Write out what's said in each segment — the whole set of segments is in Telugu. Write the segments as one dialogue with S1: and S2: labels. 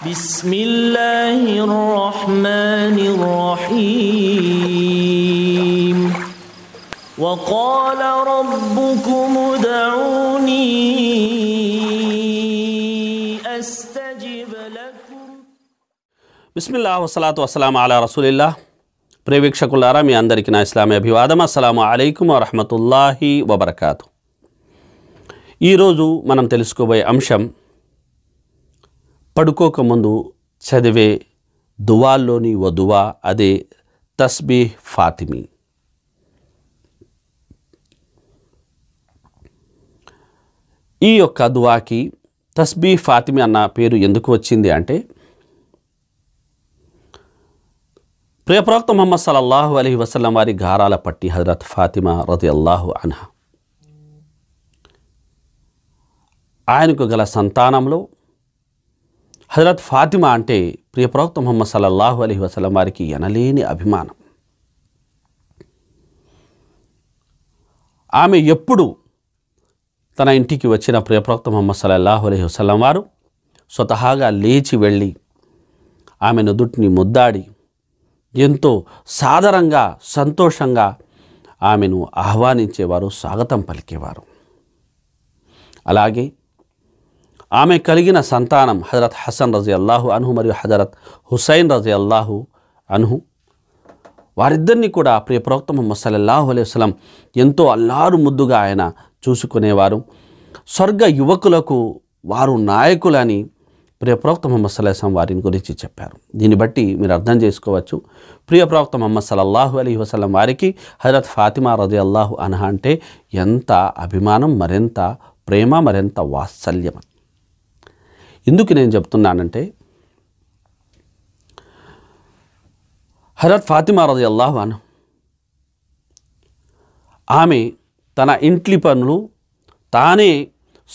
S1: بسم الله الرحمن الرحيم وقال ربكم ادعوني استجب لكم بسم الله والصلاة والسلام على رسول الله ప్రియ వీక్షకులారా మీ అందరికీ నా ఇస్లామీ అభివాదం అస్సలం అలైకుం వరహమతుల్లాహి వబర్కాతు ఈరోజు మనం తెలుసుకోబోయే అంశం పడుకోకముందు చదివే దువాల్లోని ఓ దువా అదే తస్బీహ్ ఫాతిమి ఈ యొక్క దువాకి తస్బీ ఫాతిమి అన్న పేరు ఎందుకు వచ్చింది అంటే ప్రియప్రవక్త మొహమ్మద్ సలల్లాహు అలీ వసలం వారి గారాల పట్టి హజరత్ ఫాతిమా రతి అల్లాహు అనహ ఆయనకు గల సంతానంలో హజరత్ ఫాతిమా అంటే ప్రియ ప్రవక్త ముహమ్మద్ సల్లల్లాహు అలీ వసలం వారికి ఎనలేని అభిమానం ఆమె ఎప్పుడు తన ఇంటికి వచ్చిన ప్రియప్రవక్త మొహమ్మద్ సల్లల్లాహు అలీ వసలం వారు స్వతహాగా లేచి వెళ్ళి ఆమె నుదుటిని ముద్దాడి ఎంతో సాదరంగా సంతోషంగా ఆమెను ఆహ్వానించేవారు స్వాగతం పలికేవారు అలాగే ఆమె కలిగిన సంతానం హజరత్ హసన్ రజీ అల్లాహు అనుహు మరియు హజరత్ హుసైన్ రజీ అల్లాహు అన్హు వారిద్దరినీ కూడా ప్రియ ప్రవక్త ముహమ్మద్ సల్లల్లాహు అలైహి వసలం ఎంతో అల్లారు ముద్దుగా ఆయన చూసుకునేవారు స్వర్గ యువకులకు వారు నాయకులని ప్రియ ప్రవక్త ముహమ్మద్ సల్లాహం వారిని గురించి చెప్పారు దీన్ని బట్టి మీరు అర్థం చేసుకోవచ్చు ప్రియ ప్రవక్త ముహమ్మద్ సల్లల్లాహు అలీ వసలం వారికి హజరత్ ఫాతిమా రజీ అల్లాహు అనహ అంటే ఎంత అభిమానం మరింత ప్రేమ మరింత వాత్సల్యం ఎందుకు నేను చెప్తున్నానంటే హరత్ ఫాతిమా రజి ఆమె తన ఇంట్లి పనులు తానే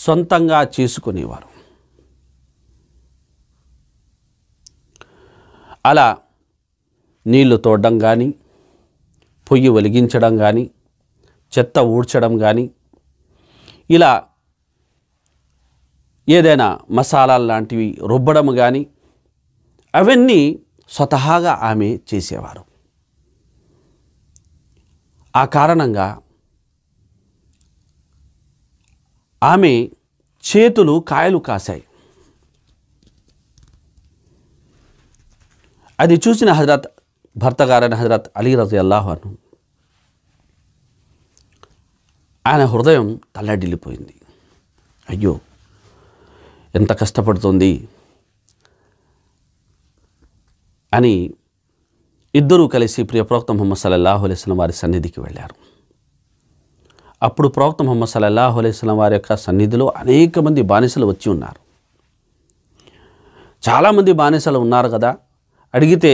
S1: సొంతంగా చేసుకునేవారు అలా నీళ్లు తోడడం కానీ పొయ్యి వెలిగించడం కానీ చెత్త ఊడ్చడం కానీ ఇలా ఏదైనా మసాలాలు లాంటివి రుబ్బడం కానీ అవన్నీ స్వతహాగా ఆమె చేసేవారు ఆ కారణంగా ఆమె చేతులు కాయలు కాశాయి అది చూసిన హజరత్ భర్త గారైన హజరత్ అలీ రజీ అల్లాహను ఆయన హృదయం తల్లడిల్లిపోయింది అయ్యో ఎంత కష్టపడుతుంది అని ఇద్దరూ కలిసి ప్రియ ప్రవక్త ముహమ్మద్ సల్లల్లాహు అలైస్లం వారి సన్నిధికి వెళ్ళారు అప్పుడు ప్రవక్త ముహమ్మద్ సల్లల్లాహు అలైస్లం వారి యొక్క సన్నిధిలో అనేక మంది బానిసలు వచ్చి ఉన్నారు చాలామంది బానిసలు ఉన్నారు కదా అడిగితే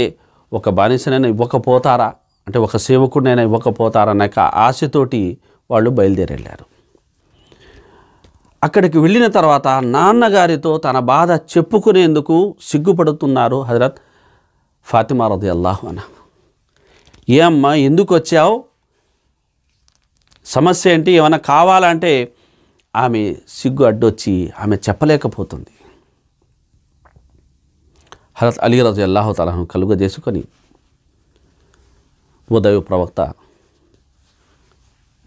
S1: ఒక బానిసనైనా ఇవ్వకపోతారా అంటే ఒక సేవకుడినైనా ఇవ్వకపోతారా అనేక ఆశతోటి వాళ్ళు బయలుదేరి వెళ్ళారు అక్కడికి వెళ్ళిన తర్వాత నాన్నగారితో తన బాధ చెప్పుకునేందుకు సిగ్గుపడుతున్నారు హజరత్ ఫాతిమా రది అల్లాహు అన ఏ అమ్మ ఎందుకు వచ్చావు సమస్య ఏంటి ఏమైనా కావాలంటే ఆమె సిగ్గు అడ్డొచ్చి ఆమె చెప్పలేకపోతుంది హరత్ అలీ రజు అల్లాహు తలహను కలుగ చేసుకొని ఉదయ ప్రవక్త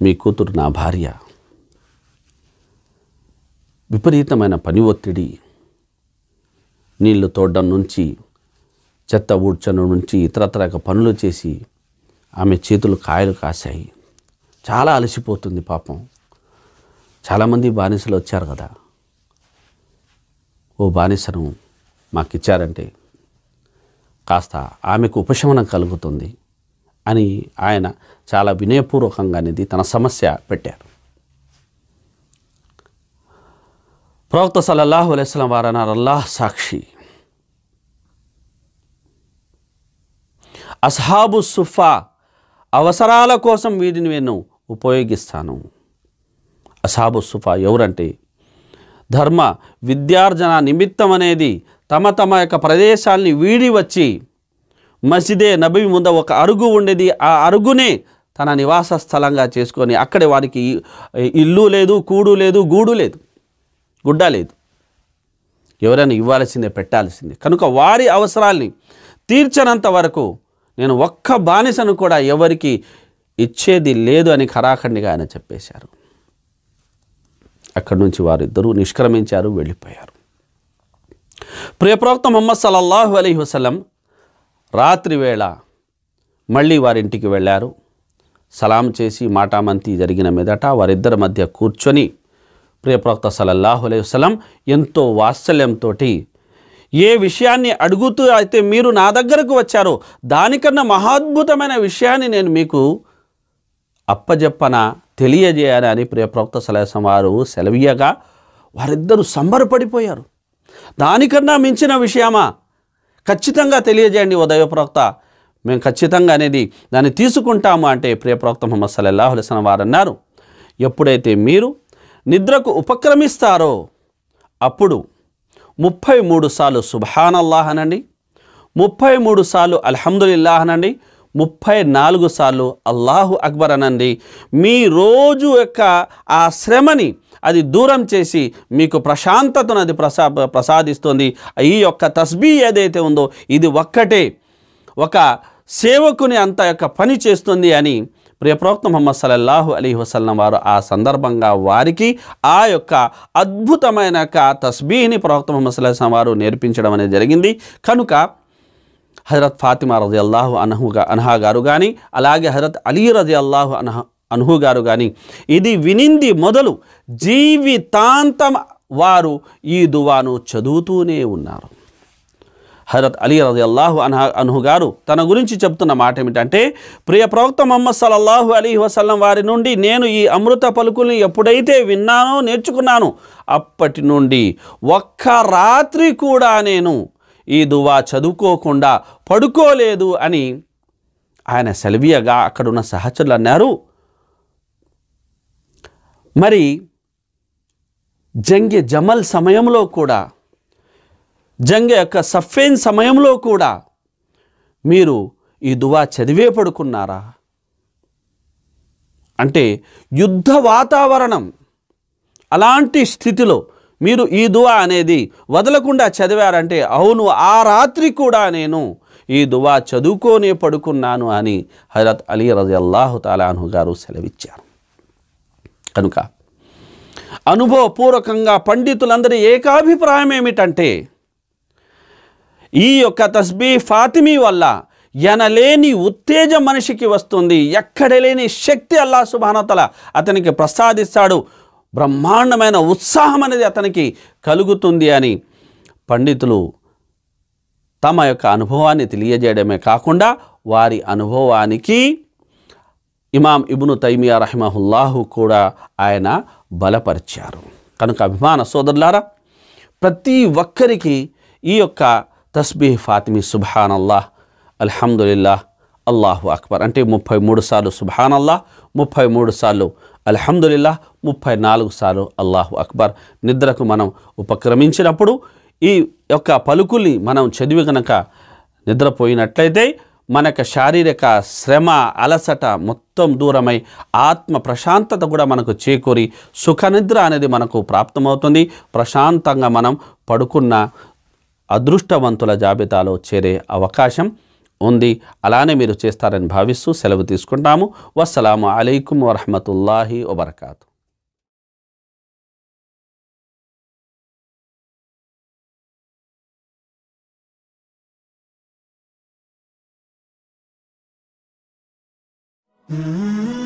S1: మీ కూతురు నా భార్య విపరీతమైన పని ఒత్తిడి నీళ్లు తోడడం నుంచి చెత్త ఊడ్చడం నుంచి ఇతరత్రక పనులు చేసి ఆమె చేతులు కాయలు కాశాయి చాలా అలసిపోతుంది పాపం చాలామంది బానిసలు వచ్చారు కదా ఓ బానిసను మాకిచ్చారంటే కాస్త ఆమెకు ఉపశమనం కలుగుతుంది అని ఆయన చాలా వినయపూర్వకంగా అనేది తన సమస్య పెట్టారు ప్రవక్త సల్లల్లాహు అలైస్లం వారన్నారు అల్లాహ్ సాక్షి అస్హాబు సుఫా అవసరాల కోసం వీటిని నేను ఉపయోగిస్తాను అసాబు సుఫా ఎవరంటే ధర్మ విద్యార్జన నిమిత్తం అనేది తమ తమ యొక్క ప్రదేశాల్ని వీడి వచ్చి మసీదే నబి ముంద ఒక అరుగు ఉండేది ఆ అరుగునే తన నివాస స్థలంగా చేసుకొని అక్కడే వారికి ఇల్లు లేదు కూడు లేదు గూడు లేదు గుడ్డ లేదు ఎవరైనా ఇవ్వాల్సిందే పెట్టాల్సిందే కనుక వారి అవసరాల్ని తీర్చనంత వరకు నేను ఒక్క బానిసను కూడా ఎవరికి ఇచ్చేది లేదు అని ఖరాఖండిగా ఆయన చెప్పేశారు అక్కడి నుంచి వారిద్దరూ నిష్క్రమించారు వెళ్ళిపోయారు ప్రియప్రవక్త మొహమ్మద్ సలల్లాహు అలీ వసలం రాత్రి వేళ మళ్ళీ వారింటికి వెళ్ళారు సలాం చేసి మాటామంతి జరిగిన మీదట వారిద్దరి మధ్య కూర్చొని ప్రియప్రవక్త సలల్లాహు అలై వసలం ఎంతో వాత్సల్యంతో ఏ విషయాన్ని అడుగుతూ అయితే మీరు నా దగ్గరకు వచ్చారో దానికన్నా మహాద్భుతమైన విషయాన్ని నేను మీకు అప్పజెప్పన తెలియజేయాలని అని ప్రియప్రవక్త సలహసం వారు సెలవీయగా వారిద్దరూ సంబరపడిపోయారు దానికన్నా మించిన విషయమా ఖచ్చితంగా తెలియజేయండి ఉదయ ప్రవక్త మేము ఖచ్చితంగా అనేది దాన్ని తీసుకుంటాము అంటే ప్రియప్రవక్త మొహమ్మద్ సల్లల్లాహులిసిన వారు అన్నారు ఎప్పుడైతే మీరు నిద్రకు ఉపక్రమిస్తారో అప్పుడు ముప్పై మూడు సార్లు సుభానల్లాహ్ అనండి ముప్పై మూడు సార్లు అల్హమ్దుల్లాహ్ అనండి ముప్పై నాలుగు సార్లు అల్లాహు అక్బర్ అనండి మీ రోజు యొక్క ఆ శ్రమని అది దూరం చేసి మీకు ప్రశాంతతను అది ప్రసా ప్రసాదిస్తుంది ఈ యొక్క తస్బీ ఏదైతే ఉందో ఇది ఒక్కటే ఒక సేవకుని అంత యొక్క పని చేస్తుంది అని ప్రియప్రవక్త మొహమ్మద్ సల్లల్లాహు అలీ వసల్లం వారు ఆ సందర్భంగా వారికి ఆ యొక్క అద్భుతమైన తస్బీహిని ప్రవక్త మొహమ్మద్ సల్లాహం వారు నేర్పించడం అనేది జరిగింది కనుక హజరత్ ఫాతిమా రజి అల్లాహు అనహుగా అనహా గారు కానీ అలాగే హజరత్ అలీ రజి అల్లాహు అనహ అనుహు గారు కానీ ఇది వినింది మొదలు జీవితాంతం వారు ఈ దువాను చదువుతూనే ఉన్నారు హజరత్ అలీ రజి అల్లాహు అన్హ అన్హు గారు తన గురించి చెప్తున్న మాట ఏమిటంటే ప్రియ ప్రవక్త మొహమ్మద్ సల్లల్లాహు అలీ వసల్లం వారి నుండి నేను ఈ అమృత పలుకుల్ని ఎప్పుడైతే విన్నానో నేర్చుకున్నాను అప్పటి నుండి ఒక్క రాత్రి కూడా నేను ఈ దువా చదువుకోకుండా పడుకోలేదు అని ఆయన సెలవీయగా అక్కడున్న సహచరులు అన్నారు మరి జంగి జమల్ సమయంలో కూడా జంగ యొక్క సఫేన్ సమయంలో కూడా మీరు ఈ దువా చదివే పడుకున్నారా అంటే యుద్ధ వాతావరణం అలాంటి స్థితిలో మీరు ఈ దువా అనేది వదలకుండా చదివారంటే అవును ఆ రాత్రి కూడా నేను ఈ దువా చదువుకోనే పడుకున్నాను అని హజరత్ అలీ రజల్లాహు అల్లాహు తాలాహు గారు సెలవిచ్చారు కనుక అనుభవపూర్వకంగా పండితులందరి ఏకాభిప్రాయం ఏమిటంటే ఈ యొక్క తస్బీ ఫాతిమీ వల్ల ఎనలేని ఉత్తేజం మనిషికి వస్తుంది ఎక్కడ లేని శక్తి అల్లా సుభానతల అతనికి ప్రసాదిస్తాడు బ్రహ్మాండమైన ఉత్సాహం అనేది అతనికి కలుగుతుంది అని పండితులు తమ యొక్క అనుభవాన్ని తెలియజేయడమే కాకుండా వారి అనుభవానికి ఇమాం ఇబును తైమియా రహమహుల్లాహు కూడా ఆయన బలపరిచారు కనుక అభిమాన సోదరులారా ప్రతి ఒక్కరికి ఈ యొక్క తస్బీహ్ ఫాతిమి సుబ్హాన్ అల్లాహ్ అల్హమ్దుల్లాహ్ అల్లాహు అక్బర్ అంటే ముప్పై మూడు సార్లు సుబ్హాన్ అల్లాహ్ ముప్పై మూడు సార్లు అల్హమ్దుల్లా ముప్పై నాలుగు సార్లు అల్లాహు అక్బర్ నిద్రకు మనం ఉపక్రమించినప్పుడు ఈ యొక్క పలుకుల్ని మనం చదివి కనుక నిద్రపోయినట్లయితే మన యొక్క శారీరక శ్రమ అలసట మొత్తం దూరమై ఆత్మ ప్రశాంతత కూడా మనకు చేకూరి సుఖనిద్ర అనేది మనకు ప్రాప్తమవుతుంది ప్రశాంతంగా మనం పడుకున్న అదృష్టవంతుల జాబితాలో చేరే అవకాశం ఉంది అలానే మీరు చేస్తారని భావిస్తూ సెలవు తీసుకుంటాము వస్సలాము అలైకుం వరహమతుల్లాహి వబర్కాతు hmm